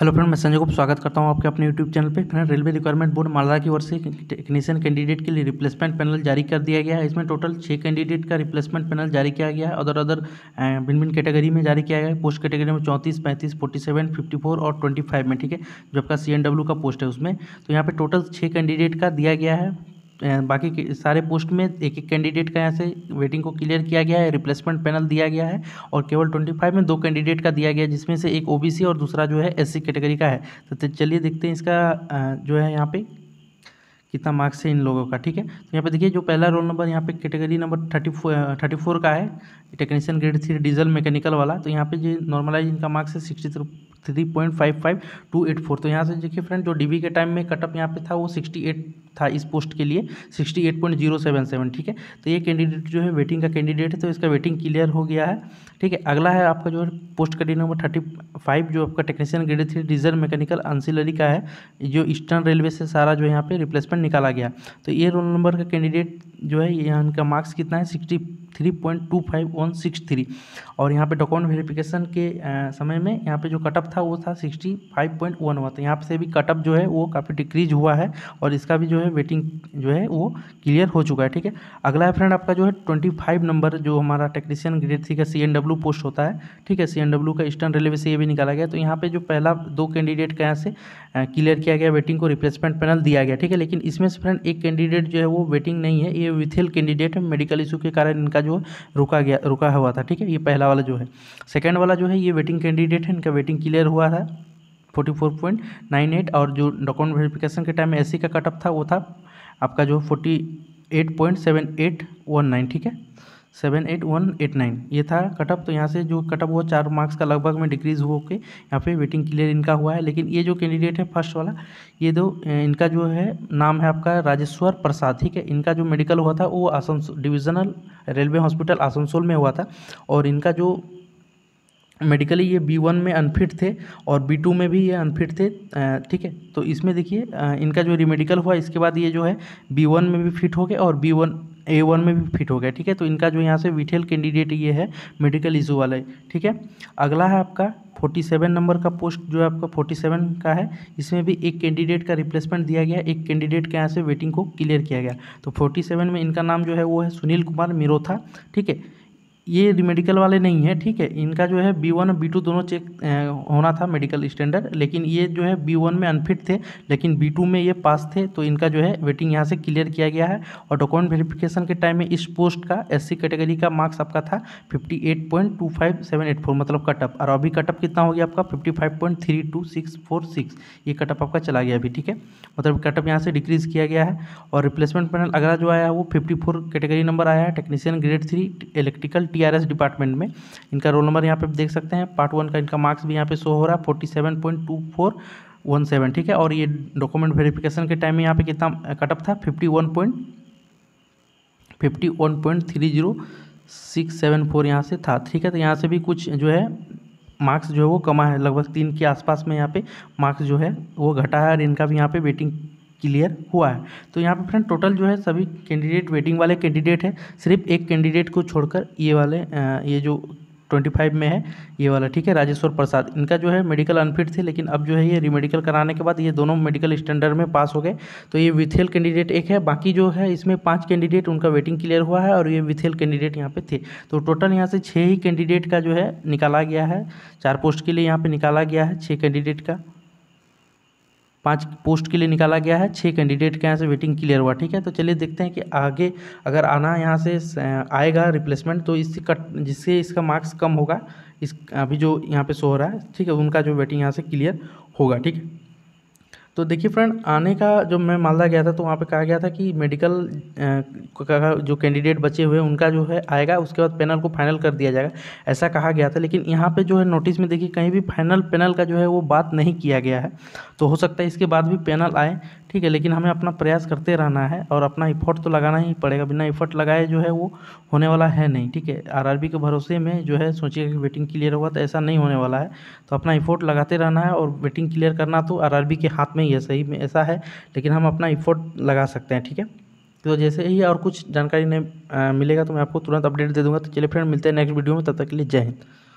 hello friend मैं संजय को स्वागत करता हूं आपके अपने यूट्यूब चैनल पे friend railway requirement board Malda की ओर से टेक्नीशियन कैंडिडेट के लिए रिप्लेसमेंट पैनल जारी कर दिया गया है इसमें टोटल छः कैंडिडेट का रिप्लेसमेंट पैनल जारी किया गया है अदर अदर भिन्न भिन्न कैटेगरी में जारी किया गया है पोस्ट कैटेगरी में चौंतीस पैंतीस फोर्टी सेवन फिफ्टी फोर और ट्वेंटी फाइव में ठीक है जो आपका सी का पोस्ट है उसमें तो यहाँ पर टोटल छः कैंडिडेट का दिया गया है बाकी सारे पोस्ट में एक एक कैंडिडेट का यहाँ से वेटिंग को क्लियर किया गया है रिप्लेसमेंट पैनल दिया गया है और केवल ट्वेंटी फाइव में दो कैंडिडेट का दिया गया है जिसमें से एक ओबीसी और दूसरा जो है एससी कैटेगरी का है तो चलिए देखते हैं इसका जो है यहाँ पे कितना मार्क्स है इन लोगों का ठीक है तो यहाँ पे देखिए जो पहला रोल नंबर यहाँ पे category number thirty thirty four का है technician grade three diesel mechanical वाला तो यहाँ पे जो नॉर्मलाइज इनका मार्क्स है sixty three point five five two eight four तो यहाँ से देखिए फ्रेंड जो डीबी के टाइम में कटअप यहाँ पे था वो सिक्सटी एट था इस पोस्ट के लिए sixty eight point zero seven seven ठीक है तो ये कैंडिडेट जो है वेटिंग का कैंडिडेट है तो इसका वेटिंग क्लियर हो गया है ठीक है अगला है आपका जो है post candidate number thirty five जो आपका technician grade three diesel mechanical ancillary का है जो ईस्टर्न रेलवे से सारा जो यहाँ पे रिप्लेसमेंट निकाला गया तो ये रोल नंबर का कैंडिडेट जो है यहाँ इनका मार्क्स कितना है sixty three point two five one six three और यहाँ पे डॉक्यूमेंट वेरिफिकेशन के समय में यहाँ पे जो कटअप था वो था सिक्सटी फाइव पॉइंट वन हुआ था तो यहाँ से भी कटअप जो है वो काफ़ी डिक्रीज हुआ है और इसका भी जो है वेटिंग जो है वो क्लियर हो चुका है ठीक है अगला है फ्रेंड आपका जो है ट्वेंटी फाइव नंबर जो हमारा टेक्नीशियन ग्रेड थ्री का सी एन डब्ल्यू पोस्ट होता है ठीक है सी एन डब्ल्यू का ईस्टर्न रेलवे से ये भी निकाला गया तो यहाँ पर जो पहला दो कैंडिडेट का यहाँ से क्लियर किया गया वेटिंग को रिप्लेसमेंट पैनल दिया गया ठीक है लेकिन इसमें से फ्रेंड एक कैंडिडेट जो है वो वेटिंग नहीं है ये विथिल कैंडिडेट है मेडिकल इशू के कारण इनका जो रुका गया रुका हुआ था ठीक है ये पहला वाला जो है सेकेंड वाला जो है ये वेटिंग कैंडिडेट है इनका वेटिंग क्लियर हुआ था forty four point nine eight और जो डॉक्यूमेंट वेरिफिकेशन के टाइम में सी का कटअप था वो था आपका जो forty eight point seven eight one nine ठीक है seven eight one eight nine ये था कटअप तो यहाँ से जो कटअप हुआ चार मार्क्स का लगभग में डिक्रीज़ हो के यहाँ पे वेटिंग क्लियर इनका हुआ है लेकिन ये जो कैंडिडेट है फर्स्ट वाला ये दो इनका जो है नाम है आपका राजेश्वर प्रसाद ठीक है इनका जो मेडिकल हुआ था वो Asansol divisional railway hospital Asansol में हुआ था और इनका जो मेडिकली ये बी वन में अनफिट थे और बी टू में भी ये अनफिट थे ठीक है तो इसमें देखिए इनका जो रिमेडिकल हुआ इसके बाद ये जो है बी वन में भी फिट हो गए और बी वन ए वन में भी फिट हो गया ठीक है तो इनका जो यहाँ से विठेल कैंडिडेट ये है मेडिकल इशू वाला है ठीक है अगला है आपका फोर्टी सेवन नंबर का पोस्ट जो है आपका फोर्टी सेवन का है इसमें भी एक कैंडिडेट का रिप्लेसमेंट दिया गया एक कैंडिडेट के यहाँ से वेटिंग को क्लियर किया गया तो फोर्टी सेवन में इनका नाम जो है वो है सुनील कुमार मिरोथा ठीक है ये मेडिकल वाले नहीं है ठीक है इनका जो है बी वन और बी टू दोनों चेक होना था मेडिकल स्टैंडर्ड लेकिन ये जो है बी वन में अनफिट थे लेकिन बी टू में ये पास थे तो इनका जो है वेटिंग यहाँ से क्लियर किया गया है और डॉक्यूमेंट वेरिफिकेशन के टाइम में इस पोस्ट का एस सी कैटेगरी का मार्क्स आपका था fifty eight point two five seven eight four मतलब कटअप और अभी कटअप कितना हो गया आपका fifty five point three two six four six ये कटअप आपका चला गया अभी ठीक है मतलब कटअप यहाँ से डिक्रीज़ किया गया है और रिप्लेसमेंट पैनल अगला जो आया है वो फिफ्टी फोर कैटेगरी नंबर आया है technician grade three electrical TRS department में इनका रोल नंबर यहाँ पे देख सकते हैं पार्ट वन का इनका मार्क्स भी यहाँ पे शो हो रहा है forty seven point two four one seven ठीक है और ये डॉक्यूमेंट वेरिफिकेशन के टाइम में यहाँ पे कितना कटअप था fifty one point fifty one point three zero six seven four यहाँ से था ठीक है तो यहाँ से भी कुछ जो है मार्क्स जो है वो कमा है लगभग तीन के आसपास में यहाँ पे मार्क्स जो है वो घटा है और इनका भी यहाँ पे वेटिंग क्लियर हुआ है तो यहाँ पे फ्रेंड टोटल जो है सभी कैंडिडेट वेटिंग वाले कैंडिडेट हैं सिर्फ एक कैंडिडेट को छोड़कर ये वाले ये जो ट्वेंटी फाइव में है ये वाला ठीक है राजेश्वर प्रसाद इनका जो है मेडिकल अनफिट थे लेकिन अब जो है ये रीमेडिकल कराने के बाद ये दोनों मेडिकल स्टैंडर्ड में पास हो गए तो ये विथेल कैंडिडेट एक है बाकी जो है इसमें पांच कैंडिडेट उनका वेटिंग क्लियर हुआ है और ये विथेल कैंडिडेट यहाँ पे थे तो टोटल यहाँ से छः ही कैंडिडेट का जो है निकाला गया है चार पोस्ट के लिए यहाँ पर निकाला गया है छः कैंडिडेट का पाँच पोस्ट के लिए निकाला गया है छः कैंडिडेट के यहाँ से वेटिंग क्लियर हुआ ठीक है तो चलिए देखते हैं कि आगे अगर आना यहाँ से आएगा रिप्लेसमेंट तो इससे कट जिससे इसका मार्क्स कम होगा इस अभी जो यहाँ पे शो हो रहा है ठीक है उनका जो वेटिंग यहाँ से क्लियर होगा ठीक है तो देखिए फ्रेंड आने का जब मैं मालदा गया था तो वहाँ पे कहा गया था कि मेडिकल का जो कैंडिडेट बचे हुए उनका जो है आएगा उसके बाद पैनल को फाइनल कर दिया जाएगा ऐसा कहा गया था लेकिन यहाँ पे जो है नोटिस में देखिए कहीं भी फाइनल पैनल का जो है वो बात नहीं किया गया है तो हो सकता है इसके बाद भी पैनल आए ठीक है लेकिन हमें अपना प्रयास करते रहना है और अपना इफ़र्ट तो लगाना ही पड़ेगा बिना इफ़र्ट लगाए जो है वो होने वाला है नहीं ठीक है आरआरबी के भरोसे में जो है सोचिएगा कि वेटिंग क्लियर होगा तो ऐसा नहीं होने वाला है तो अपना इफ़र्ट लगाते रहना है और वेटिंग क्लियर करना तो आर के हाथ में ही है सही में ऐसा है लेकिन हम अपना इफ़र्ट लगा सकते हैं ठीक है तो जैसे ही और कुछ जानकारी नहीं मिलेगा तो मैं आपको तुरंत अपडेट दे दूँगा तो चलिए फ्रेंड मिलते हैं नेक्स्ट वीडियो में तब तक के लिए जय हिंद